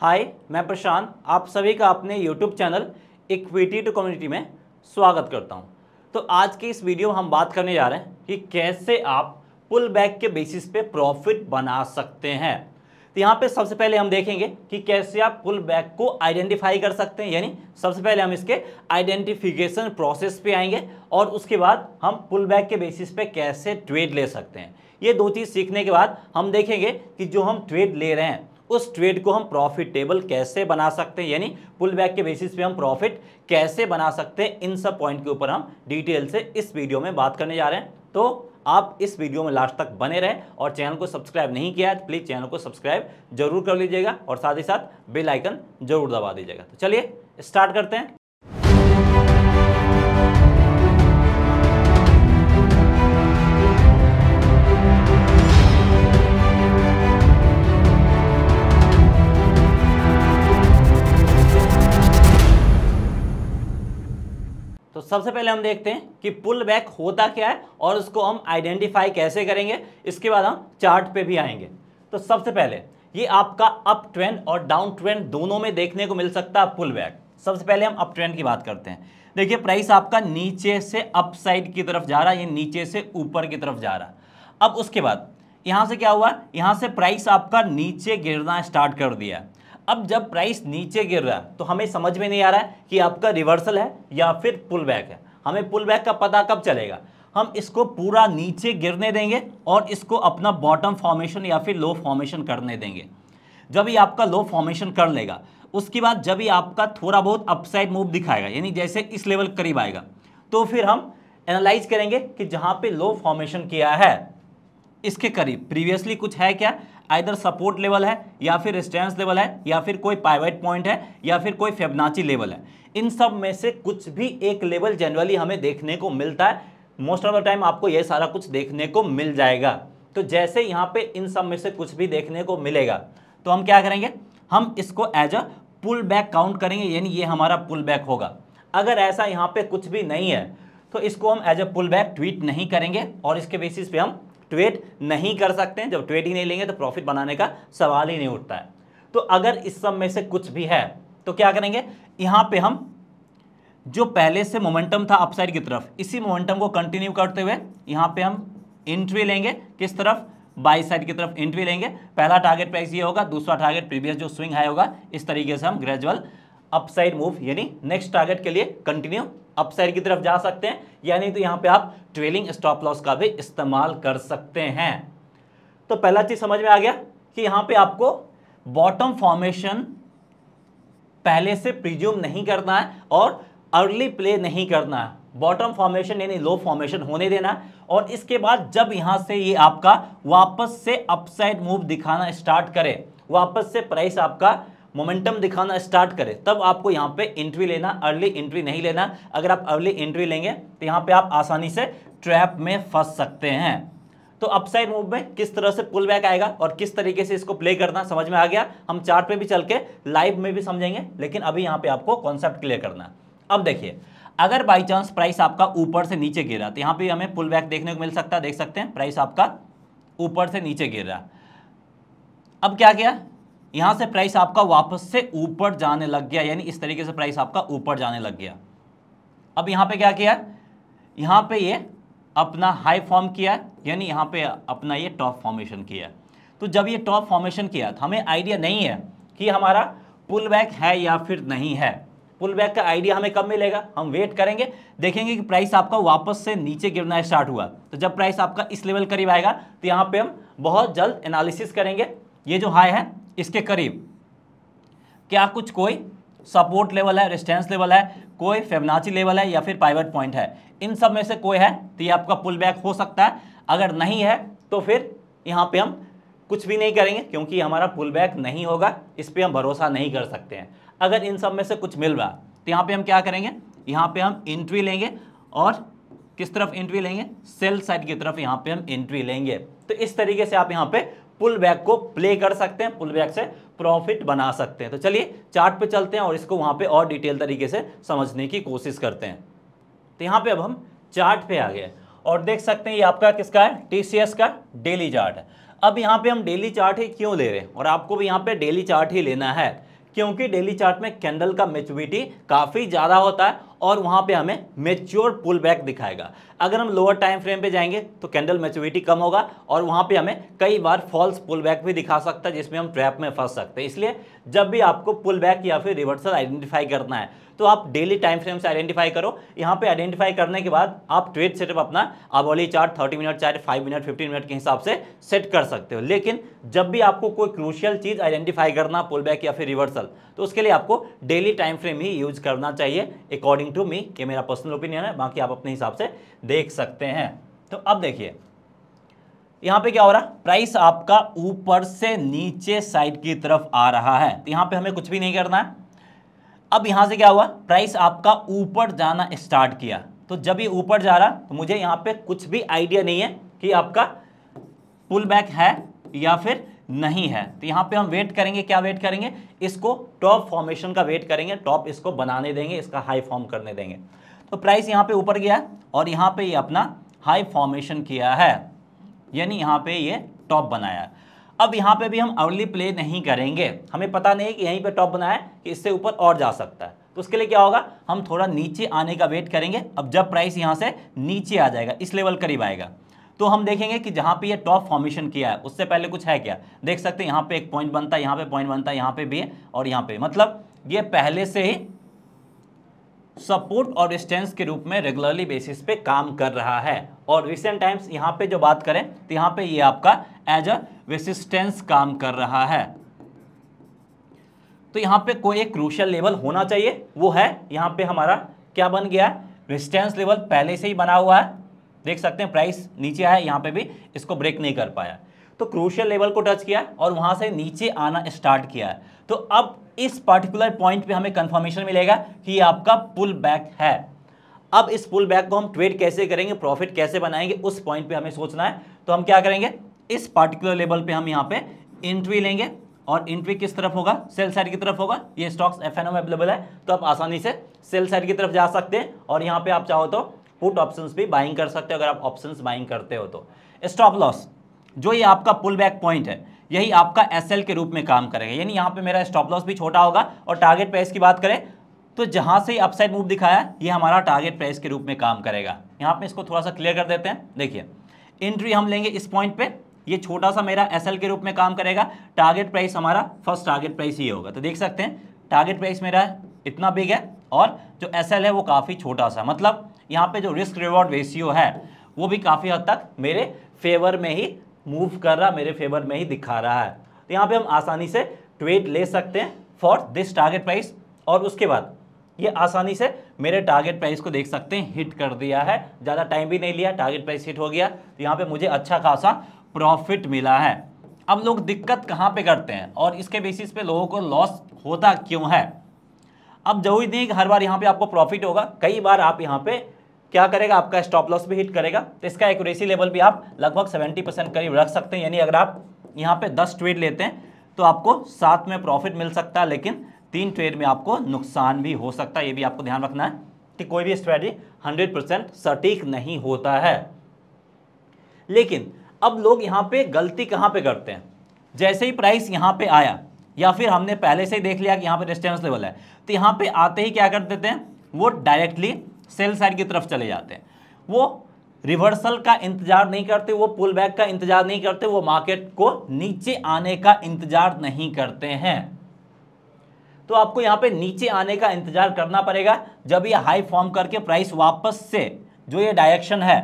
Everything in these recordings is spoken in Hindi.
हाय मैं प्रशांत आप सभी का अपने YouTube channel equity to community में स्वागत करता हूं तो आज के इस वीडियो में हम बात करने जा रहे हैं कि कैसे आप पुल बैक के बेसिस पे प्रॉफिट बना सकते हैं तो यहाँ पे सबसे पहले हम देखेंगे कि कैसे आप पुल बैक को आइडेंटिफाई कर सकते हैं यानी सबसे पहले हम इसके आइडेंटिफिकेशन प्रोसेस पर आएंगे और उसके बाद हम पुल बैक के बेसिस पे कैसे ट्रेड ले सकते हैं ये दो चीज़ सीखने के बाद हम देखेंगे कि जो हम ट्रेड ले रहे हैं उस ट्रेड को हम प्रॉफिटेबल कैसे बना सकते हैं यानी पुल बैक के बेसिस पे हम प्रॉफिट कैसे बना सकते हैं इन सब पॉइंट के ऊपर हम डिटेल से इस वीडियो में बात करने जा रहे हैं तो आप इस वीडियो में लास्ट तक बने रहें और चैनल को सब्सक्राइब नहीं किया है तो प्लीज़ चैनल को सब्सक्राइब जरूर कर लीजिएगा और साथ ही साथ बेलाइकन जरूर दबा दीजिएगा तो चलिए स्टार्ट करते हैं सबसे पहले हम देखते हैं कि पुल बैक होता क्या है और उसको हम आइडेंटिफाई कैसे करेंगे इसके बाद हम चार्ट पे भी आएंगे तो सबसे पहले ये आपका अप ट्रेंड और डाउन ट्रेंड दोनों में देखने को मिल सकता है पुल बैक सबसे पहले हम अप ट्रेंड की बात करते हैं देखिए प्राइस आपका नीचे से अप साइड की तरफ जा रहा है ये नीचे से ऊपर की तरफ जा रहा है अब उसके बाद यहाँ से क्या हुआ यहाँ से प्राइस आपका नीचे गिरना स्टार्ट कर दिया अब जब प्राइस नीचे गिर रहा है तो हमें समझ में नहीं आ रहा है कि आपका रिवर्सल है या फिर पुल बैक है हमें पुल बैक का पता कब चलेगा हम इसको पूरा नीचे गिरने देंगे और इसको अपना बॉटम फॉर्मेशन या फिर लो फॉर्मेशन करने देंगे जब ये आपका लो फॉर्मेशन कर लेगा उसके बाद जब ये आपका थोड़ा बहुत अपसाइड मूव दिखाएगा यानी जैसे इस लेवल करीब आएगा तो फिर हम एनालाइज करेंगे कि जहाँ पे लो फॉर्मेशन किया है इसके करीब प्रीवियसली कुछ है क्या आइर सपोर्ट लेवल है या फिर स्टेंस लेवल है या फिर कोई पाइवेट पॉइंट है या फिर कोई फेबनाची लेवल है इन सब में से कुछ भी एक लेवल जनरली हमें देखने को मिलता है मोस्ट ऑफ द टाइम आपको ये सारा कुछ देखने को मिल जाएगा तो जैसे यहाँ पे इन सब में से कुछ भी देखने को मिलेगा तो हम क्या करेंगे हम इसको as a pull back count करेंगे यानी ये हमारा पुल बैक होगा अगर ऐसा यहाँ पे कुछ भी नहीं है तो इसको हम एज अ पुल बैक ट्वीट नहीं करेंगे और इसके बेसिस पे हम ट्वेट नहीं कर सकते हैं जब ट्वेट ही नहीं लेंगे तो प्रॉफिट बनाने का सवाल ही नहीं उठता है तो अगर इस सब में से कुछ भी है तो क्या करेंगे यहाँ पे हम जो पहले से मोमेंटम था अपसाइड की तरफ इसी मोमेंटम को कंटिन्यू करते हुए यहाँ पे हम एंट्री लेंगे किस तरफ बाई साइड की तरफ एंट्री लेंगे पहला टारगेट प्राइस ये होगा दूसरा टारगेट प्रीवियस जो स्विंग हाई होगा इस तरीके से हम ग्रेजुअल अपसाइड मूव यानी नेक्स्ट टारगेट के लिए कंटिन्यू अपसाइड की तरफ जा सकते हैं या नहीं तो यहाँ पे आप ट्रेलिंग स्टॉप लॉस का भी इस्तेमाल कर सकते हैं तो पहला चीज समझ में आ गया कि यहाँ पे आपको बॉटम फॉर्मेशन पहले से प्रिज्यूम नहीं करना है और अर्ली प्ले नहीं करना है बॉटम फॉर्मेशन यानी लो फॉर्मेशन होने देना और इसके बाद जब यहाँ से ये आपका वापस से अपसाइड मूव दिखाना स्टार्ट करे वापस से प्राइस आपका मोमेंटम दिखाना स्टार्ट करे तब आपको यहाँ पे एंट्री लेना अर्ली एंट्री नहीं लेना अगर आप अर्ली एंट्री लेंगे तो यहाँ पे आप आसानी से ट्रैप में फंस सकते हैं तो अपसाइड मूव में किस तरह से पुल बैक आएगा और किस तरीके से इसको प्ले करना समझ में आ गया हम चार्ट पे भी चल के लाइव में भी समझेंगे लेकिन अभी यहाँ पे आपको कॉन्सेप्ट क्लियर करना अब देखिए अगर बाई चांस प्राइस आपका ऊपर से नीचे गिरा तो यहाँ पे हमें पुल बैक देखने को मिल सकता है देख सकते हैं प्राइस आपका ऊपर से नीचे गिर रहा अब क्या किया यहाँ से प्राइस आपका वापस से ऊपर जाने लग गया यानी इस तरीके से प्राइस आपका ऊपर जाने लग गया अब यहाँ पे क्या किया यहाँ पे ये अपना हाई फॉर्म किया यानी यहाँ पे अपना ये टॉप फॉर्मेशन किया तो जब ये टॉप फॉर्मेशन किया तो हमें आइडिया नहीं है कि हमारा पुल बैक है या फिर नहीं है पुल बैक का आइडिया हमें कब मिलेगा हम वेट करेंगे देखेंगे कि प्राइस आपका वापस से नीचे गिरना स्टार्ट हुआ तो जब प्राइस आपका इस लेवल करीब आएगा तो यहाँ पे हम बहुत जल्द एनालिसिस करेंगे ये जो हाई है इसके करीब क्या कुछ कोई सपोर्ट लेवल है रेस्टेंस लेवल है कोई फेमनाची लेवल है या फिर प्राइवेट पॉइंट है इन सब में से कोई है तो ये आपका पुल बैक हो सकता है अगर नहीं है तो फिर यहाँ पे हम कुछ भी नहीं करेंगे क्योंकि हमारा पुल बैक नहीं होगा इस पर हम भरोसा नहीं कर सकते हैं अगर इन सब में से कुछ मिल रहा तो यहाँ पर हम क्या करेंगे यहाँ पर हम इंट्री लेंगे और किस तरफ इंट्री लेंगे सेल साइड की तरफ यहाँ पर हम एंट्री लेंगे तो इस तरीके से आप यहाँ पर पुल बैक को प्ले कर सकते हैं पुल बैक से प्रॉफिट बना सकते हैं तो चलिए चार्ट पे चलते हैं और इसको वहाँ पे और डिटेल तरीके से समझने की कोशिश करते हैं तो यहाँ पे अब हम चार्ट पे आ गए और देख सकते हैं ये आपका किसका है टीसीएस का डेली चार्ट है अब यहाँ पे हम डेली चार्ट ही क्यों ले रहे हैं और आपको भी यहाँ पे डेली चार्ट ही लेना है क्योंकि डेली चार्ट में कैंडल का मेचुरिटी काफ़ी ज़्यादा होता है और वहां पे हमें मेच्योर पुल बैक दिखाएगा अगर हम लोअर टाइम फ्रेम पे जाएंगे तो कैंडल मेच्योरिटी कम होगा और वहां पे हमें कई बार फॉल्स पुल बैक भी दिखा सकता है जिसमें हम ट्रैप में फंस सकते हैं इसलिए जब भी आपको पुल बैक या फिर रिवर्सल आइडेंटिफाई करना है तो आप डेली टाइम फ्रेम से आइडेंटिफाई करो यहाँ पे आइडेंटिफाई करने के बाद आप ट्रेड सेटअप अपना hourly chart thirty minute chart five minute fifteen minute के हिसाब से सेट कर सकते हो लेकिन जब भी आपको कोई क्रूशियल चीज़ आइडेंटिफाई करना पुल बैक या फिर रिवर्सल तो उसके लिए आपको डेली टाइम फ्रेम ही यूज करना चाहिए अकॉर्डिंग टू मी ये मेरा पर्सनल ओपिनियन है बाकी आप अपने हिसाब से देख सकते हैं तो अब देखिए यहाँ पे क्या हो रहा है प्राइस आपका ऊपर से नीचे साइड की तरफ आ रहा है तो यहाँ पे हमें कुछ भी नहीं करना है अब यहाँ से क्या हुआ प्राइस आपका ऊपर जाना स्टार्ट किया तो जब ये ऊपर जा रहा तो मुझे यहाँ पे कुछ भी आइडिया नहीं है कि आपका पुल बैक है या फिर नहीं है तो यहां पे हम वेट करेंगे क्या वेट करेंगे इसको टॉप फॉर्मेशन का वेट करेंगे टॉप इसको बनाने देंगे इसका हाई फॉर्म करने देंगे तो प्राइस यहां पे ऊपर गया है और यहां पे ये यह अपना हाई फॉर्मेशन किया है यानी यहाँ पे ये यह टॉप बनाया है अब यहां पे भी हम अर्ली प्ले नहीं करेंगे हमें पता नहीं कि यहीं पर टॉप बनाया है कि इससे ऊपर और जा सकता है तो उसके लिए क्या होगा हम थोड़ा नीचे आने का वेट करेंगे अब जब प्राइस यहाँ से नीचे आ जाएगा इस लेवल करीब आएगा तो हम देखेंगे कि जहाँ पे ये टॉप फॉर्मेशन किया है उससे पहले कुछ है क्या देख सकते हैं यहाँ पे एक पॉइंट बनता है यहाँ पे पॉइंट बनता है यहाँ पे भी है और यहाँ पे मतलब ये पहले से ही सपोर्ट और स्टेंस के रूप में रेगुलरली बेसिस पे काम कर रहा है और रिसेंट टाइम्स यहाँ पे जो बात करें तो यहाँ पे ये आपका एज अ रेसिस्टेंस काम कर रहा है तो यहाँ पे कोई एक क्रूशल लेवल होना चाहिए वो है यहाँ पे हमारा क्या बन गया रेसिस्टेंस लेवल पहले से ही बना हुआ है देख सकते हैं प्राइस नीचे आया यहाँ पे भी इसको ब्रेक नहीं कर पाया तो क्रूशियल लेवल को टच किया और वहाँ से नीचे आना स्टार्ट किया है तो अब इस पर्टिकुलर पॉइंट पे हमें कंफर्मेशन मिलेगा कि ये आपका पुल बैक है अब इस पुल बैक को हम ट्रेड कैसे करेंगे प्रॉफिट कैसे बनाएंगे उस पॉइंट पे हमें सोचना है तो हम क्या करेंगे इस पर्टिकुलर लेवल पे हम यहाँ पे इंट्री लेंगे और एंट्री किस तरफ होगा सेल साइड की तरफ होगा ये स्टॉक्स एफ में अवेलेबल है तो आप आसानी से सेल साइड की तरफ जा सकते हैं और यहाँ पे आप चाहो तो पुट ऑप्शंस भी बाइंग कर सकते हो अगर आप ऑप्शंस बाइंग करते हो तो स्टॉप लॉस जो ये आपका पुल बैक पॉइंट है यही आपका एस के रूप में काम करेगा यानी यहाँ पे मेरा स्टॉप लॉस भी छोटा होगा और टारगेट प्राइस की बात करें तो जहाँ से अपसाइड मूव दिखाया ये हमारा टारगेट प्राइस के रूप में काम करेगा यहाँ पर इसको थोड़ा सा क्लियर कर देते हैं देखिए एंट्री हम लेंगे इस पॉइंट पर ये छोटा सा मेरा एस के रूप में काम करेगा टारगेट प्राइस हमारा फर्स्ट टारगेट प्राइस ही होगा तो देख सकते हैं टारगेट प्राइस मेरा इतना बिग है और जो एस है वो काफ़ी छोटा सा मतलब यहाँ पे जो रिस्क रिवॉर्ड रेशियो है वो भी काफ़ी हद तक मेरे फेवर में ही मूव कर रहा मेरे फेवर में ही दिखा रहा है तो यहाँ पे हम आसानी से ट्वेट ले सकते हैं फॉर दिस टारगेट प्राइस और उसके बाद ये आसानी से मेरे टारगेट प्राइस को देख सकते हैं हिट कर दिया है ज़्यादा टाइम भी नहीं लिया टारगेट प्राइस हिट हो गया तो यहाँ पर मुझे अच्छा खासा प्रॉफिट मिला है अब लोग दिक्कत कहाँ पे करते हैं और इसके बेसिस पे लोगों को लॉस होता क्यों है अब जरूरी नहीं कि हर बार यहाँ पे आपको प्रॉफिट होगा कई बार आप यहाँ पे क्या करेगा आपका स्टॉप लॉस भी हिट करेगा तो इसका एक्यूरेसी लेवल भी आप लगभग सेवेंटी परसेंट करीब रख सकते हैं यानी अगर आप यहाँ पे दस ट्रेड लेते हैं तो आपको सात में प्रॉफिट मिल सकता है लेकिन तीन ट्रेड में आपको नुकसान भी हो सकता है ये भी आपको ध्यान रखना है कि कोई भी स्ट्रेटी हंड्रेड परसेंट सटीक नहीं होता है लेकिन अब लोग यहाँ पर गलती कहाँ पर करते हैं जैसे ही प्राइस यहाँ पर आया या फिर हमने पहले से ही देख लिया कि यहाँ पर रेस्टेंस लेवल है तो यहाँ पे आते ही क्या कर देते हैं वो डायरेक्टली सेल साइड की तरफ चले जाते हैं वो रिवर्सल का इंतजार नहीं करते वो पुल बैक का इंतजार नहीं करते वो मार्केट को नीचे आने का इंतजार नहीं करते हैं तो आपको यहाँ पे नीचे आने का इंतजार करना पड़ेगा जब ये हाई फॉर्म करके प्राइस वापस से जो ये डायरेक्शन है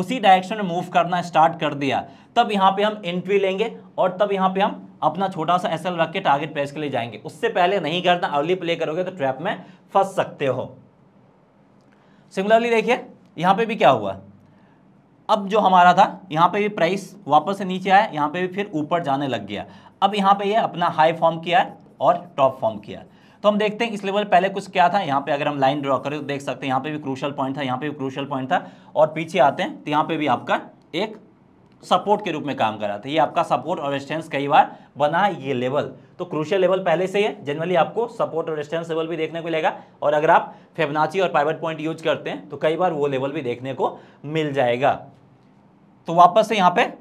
उसी डायरेक्शन में मूव करना स्टार्ट कर दिया तब यहाँ पे हम एंट्री लेंगे और तब यहाँ पे हम अपना छोटा सा एसएल रख के टारगेट प्राइस के लिए जाएंगे उससे पहले नहीं करना अर्ली प्ले करोगे तो ट्रैप में फंस सकते हो सिमिलरली देखिए यहाँ पे भी क्या हुआ अब जो हमारा था यहाँ पे भी प्राइस वापस से नीचे आया यहाँ पे भी फिर ऊपर जाने लग गया अब यहाँ पे ये यह अपना हाई फॉर्म किया है और टॉप फॉर्म किया है तो हम देखते हैं इस लेवल पहले कुछ क्या था यहाँ पे अगर हम लाइन ड्रॉ करें तो देख सकते हैं यहाँ पे भी क्रूशल पॉइंट था यहाँ पे भी क्रूशल पॉइंट था और पीछे आते हैं तो यहाँ पे भी आपका एक सपोर्ट के रूप में काम कर रहा था ये आपका सपोर्ट और रेजिस्टेंस कई बार बना ये लेवल तो क्रूशियल लेवल पहले से ही है जनरली आपको सपोर्ट और रेजिस्टेंस लेवल भी देखने को मिलेगा और अगर आप फेबनाची और प्राइवेट पॉइंट यूज करते हैं तो कई बार वो लेवल भी देखने को मिल जाएगा तो वापस से यहाँ पे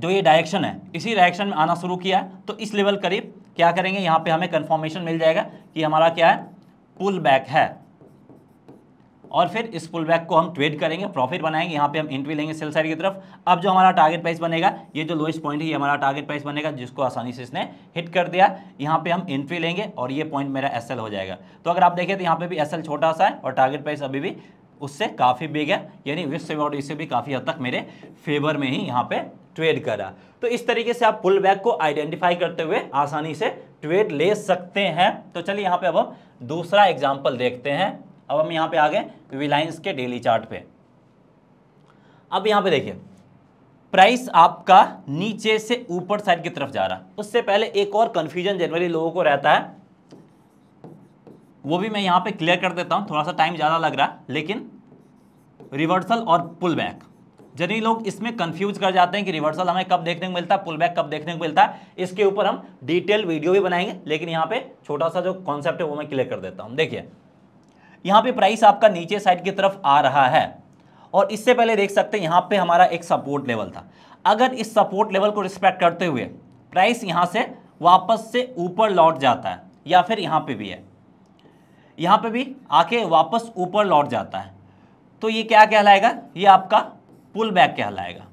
जो ये डायरेक्शन है इसी डायरेक्शन में आना शुरू किया है तो इस लेवल करीब क्या करेंगे यहाँ पे हमें कन्फर्मेशन मिल जाएगा कि हमारा क्या है पुल बैक है और फिर इस पुल बैक को हम ट्रेड करेंगे प्रॉफिट बनाएंगे यहाँ पे हम एंट्री लेंगे सेल साइड की तरफ अब जो हमारा टारगेट प्राइस बनेगा ये जो लोएस्ट पॉइंट है ये हमारा टारगेट प्राइस बनेगा जिसको आसानी से इसने हिट कर दिया यहाँ पे हम एंट्री लेंगे और ये पॉइंट मेरा एस हो जाएगा तो अगर आप देखें तो यहाँ पे भी एस छोटा सा है और टारगेट प्राइस अभी भी उससे काफ़ी बिग है यानी विश्व अबाउट इससे भी काफ़ी हद तक मेरे फेवर में ही यहाँ पे ट्रेड करा तो इस तरीके से आप पुल बैक को आइडेंटिफाई करते हुए आसानी से ट्रेड ले सकते हैं तो चलिए यहाँ पे अब हम दूसरा एग्जाम्पल देखते हैं अब हम यहाँ पे आ गए रिलायंस के डेली चार्ट पे अब यहाँ पे देखिए प्राइस आपका नीचे से ऊपर साइड की तरफ जा रहा उससे पहले एक और कन्फ्यूजन जनरली लोगों को रहता है वो भी मैं यहाँ पे क्लियर कर देता हूँ थोड़ा सा टाइम ज़्यादा लग रहा है लेकिन रिवर्सल और पुल बैक जनरली लोग इसमें कंफ्यूज कर जाते हैं कि रिवर्सल हमें कब देखने को मिलता है पुल बैक कब देखने को मिलता है इसके ऊपर हम डिटेल वीडियो भी बनाएंगे लेकिन यहाँ पे छोटा सा जो कॉन्सेप्ट है वो मैं क्लियर कर देता हूँ देखिए यहाँ पे प्राइस आपका नीचे साइड की तरफ आ रहा है और इससे पहले देख सकते हैं यहाँ पे हमारा एक सपोर्ट लेवल था अगर इस सपोर्ट लेवल को रिस्पेक्ट करते हुए प्राइस यहाँ से वापस से ऊपर लौट जाता है या फिर यहाँ पे भी है यहाँ पे भी आके वापस ऊपर लौट जाता है तो ये क्या कहलाएगा ये आपका पुल बैक कहलाएगा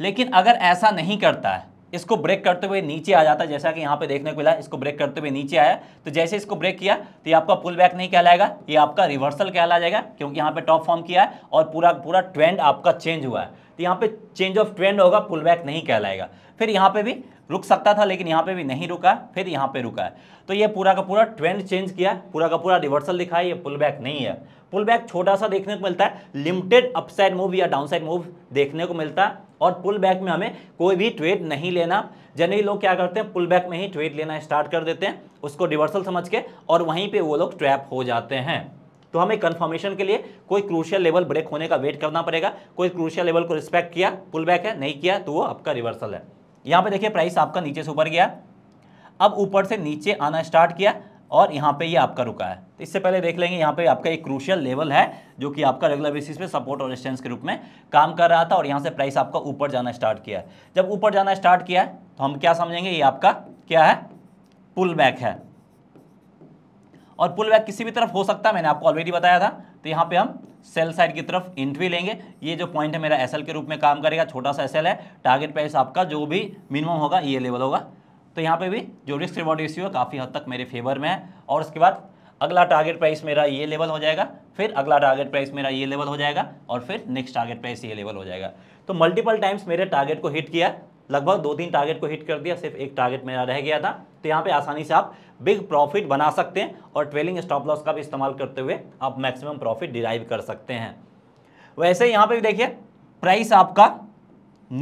लेकिन अगर ऐसा नहीं करता है इसको ब्रेक करते हुए नीचे आ जाता है जैसा कि यहाँ पे देखने को मिला इसको ब्रेक करते हुए नीचे आया तो जैसे इसको ब्रेक किया तो ये आपका पुल बैक नहीं कहलाएगा ये आपका रिवर्सल कहला जाएगा क्योंकि यहाँ पे टॉप फॉर्म किया है और पूरा पूरा ट्रेंड आपका चेंज हुआ है तो यहाँ पे चेंज ऑफ ट्रेंड होगा पुल बैक नहीं कहलाएगा फिर यहाँ पे भी रुक सकता था लेकिन यहाँ पे भी नहीं रुका फिर यहाँ पे रुका है तो ये पूरा का पूरा ट्रेंड चेंज किया पूरा का पूरा रिवर्सल दिखा है ये पुल बैक नहीं है पुल बैक छोटा सा देखने को मिलता है लिमिटेड अपसाइड मूव या डाउनसाइड मूव देखने को मिलता है और पुल बैक में हमें कोई भी ट्रेड नहीं लेना जनरली लोग क्या करते हैं पुल बैक में ही ट्रेड लेना स्टार्ट कर देते हैं उसको रिवर्सल समझ के और वहीं पे वो लोग ट्रैप हो जाते हैं तो हमें कंफर्मेशन के लिए कोई क्रूशियल लेवल ब्रेक होने का वेट करना पड़ेगा कोई क्रूशियल लेवल को रिस्पेक्ट किया पुल बैक है नहीं किया तो वो आपका रिवर्सल है यहाँ पर देखिए प्राइस आपका नीचे से ऊपर गया अब ऊपर से नीचे आना स्टार्ट किया और यहाँ पे ये आपका रुका है तो इससे पहले देख लेंगे यहाँ पे आपका एक क्रूशियल लेवल है जो कि आपका रेगुलर बेसिस पे सपोर्ट और रेजिस्टेंस के रूप में काम कर रहा था और यहाँ से प्राइस आपका ऊपर जाना स्टार्ट किया है जब ऊपर जाना स्टार्ट किया है तो हम क्या समझेंगे ये आपका क्या है पुल बैक है और पुल बैक किसी भी तरफ हो सकता है मैंने आपको ऑलरेडी बताया था तो यहाँ पे हम सेल साइड की तरफ एंट्री लेंगे ये जो पॉइंट है मेरा एसएल के रूप में काम करेगा छोटा सा एसएल है टारगेट प्राइस आपका जो भी मिनिमम होगा ये लेवल होगा तो यहाँ पे भी जो रिस्क रिवॉर्ड रेशियो काफ़ी हद तक मेरे फेवर में है और उसके बाद अगला टारगेट प्राइस मेरा ये लेवल हो जाएगा फिर अगला टारगेट प्राइस मेरा ये लेवल हो जाएगा और फिर नेक्स्ट टारगेट प्राइस ये लेवल हो जाएगा तो मल्टीपल टाइम्स मेरे टारगेट को हिट किया लगभग दो तीन टारगेट को हिट कर दिया सिर्फ एक टारगेट मेरा रह गया था तो यहाँ पे आसानी से आप बिग प्रॉफिट बना सकते हैं और ट्रेलिंग स्टॉप लॉस का भी इस्तेमाल करते हुए आप मैक्सिमम प्रॉफिट डिराइव कर सकते हैं वैसे यहाँ पे भी देखिए प्राइस आपका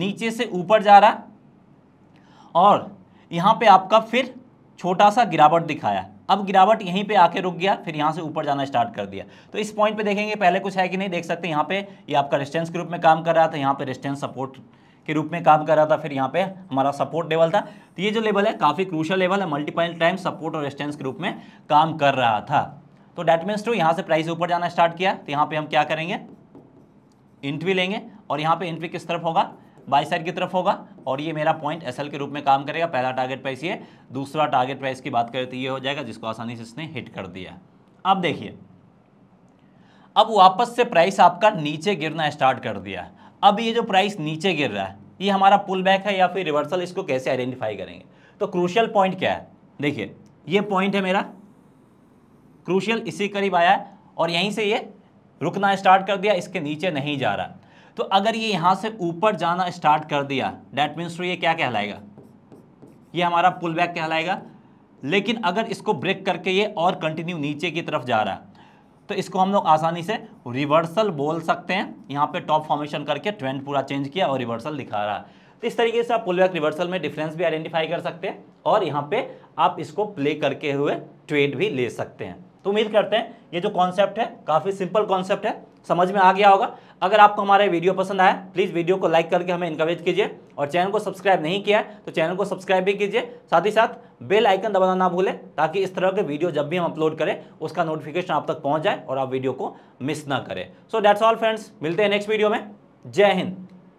नीचे से ऊपर जा रहा और यहाँ पे आपका फिर छोटा सा गिरावट दिखाया अब गिरावट यहीं पे आके रुक गया फिर यहाँ से ऊपर जाना स्टार्ट कर दिया तो इस पॉइंट पे देखेंगे पहले कुछ है कि नहीं देख सकते यहाँ पे ये यह आपका रेस्टेंस के रूप में काम कर रहा था यहाँ पे रेस्टेंस सपोर्ट के रूप में काम कर रहा था फिर यहाँ पे हमारा सपोर्ट लेवल था तो ये जो लेवल है काफ़ी क्रूशल लेवल है मल्टीपल टाइम सपोर्ट और रेस्टेंस के रूप में काम कर रहा था तो डैट मीन्स टू यहाँ से प्राइस ऊपर जाना स्टार्ट किया तो यहाँ पर हम क्या करेंगे इंट्री लेंगे और यहाँ पर इंट्री किस तरफ होगा बाई साइड की तरफ होगा और ये मेरा पॉइंट एसएल के रूप में काम करेगा पहला टारगेट प्राइस ये दूसरा टारगेट प्राइस की बात करें तो ये हो जाएगा जिसको आसानी से इसने हिट कर दिया अब देखिए अब वापस से प्राइस आपका नीचे गिरना स्टार्ट कर दिया अब ये जो प्राइस नीचे गिर रहा है ये हमारा पुल बैक है या फिर रिवर्सल इसको कैसे आइडेंटिफाई करेंगे तो क्रूशियल पॉइंट क्या है देखिए ये पॉइंट है मेरा क्रूशियल इसी करीब आया है और यहीं से ये रुकना स्टार्ट कर दिया इसके नीचे नहीं जा रहा तो अगर ये यहाँ से ऊपर जाना स्टार्ट कर दिया डैट मीन्स टू ये क्या कहलाएगा ये हमारा पुल बैक कहलाएगा लेकिन अगर इसको ब्रेक करके ये और कंटिन्यू नीचे की तरफ जा रहा है तो इसको हम लोग आसानी से रिवर्सल बोल सकते हैं यहाँ पे टॉप फॉर्मेशन करके ट्रेंड पूरा चेंज किया और रिवर्सल दिखा रहा है तो इस तरीके से आप पुल बैक रिवर्सल में डिफरेंस भी आइडेंटिफाई कर सकते हैं और यहाँ पे आप इसको प्ले करके हुए ट्रेड भी ले सकते हैं तो उम्मीद करते हैं ये जो कॉन्सेप्ट है काफ़ी सिंपल कॉन्सेप्ट है समझ में आ गया होगा अगर आपको हमारा वीडियो पसंद आया प्लीज़ वीडियो को लाइक करके हमें इनकरेज कीजिए और चैनल को सब्सक्राइब नहीं किया है तो चैनल को सब्सक्राइब भी कीजिए साथ ही साथ बेल आइकन दबाना ना भूलें ताकि इस तरह के वीडियो जब भी हम अपलोड करें उसका नोटिफिकेशन आप तक पहुंच जाए और आप वीडियो को मिस ना करें सो डैट्स ऑल फ्रेंड्स मिलते हैं नेक्स्ट वीडियो में जय हिंद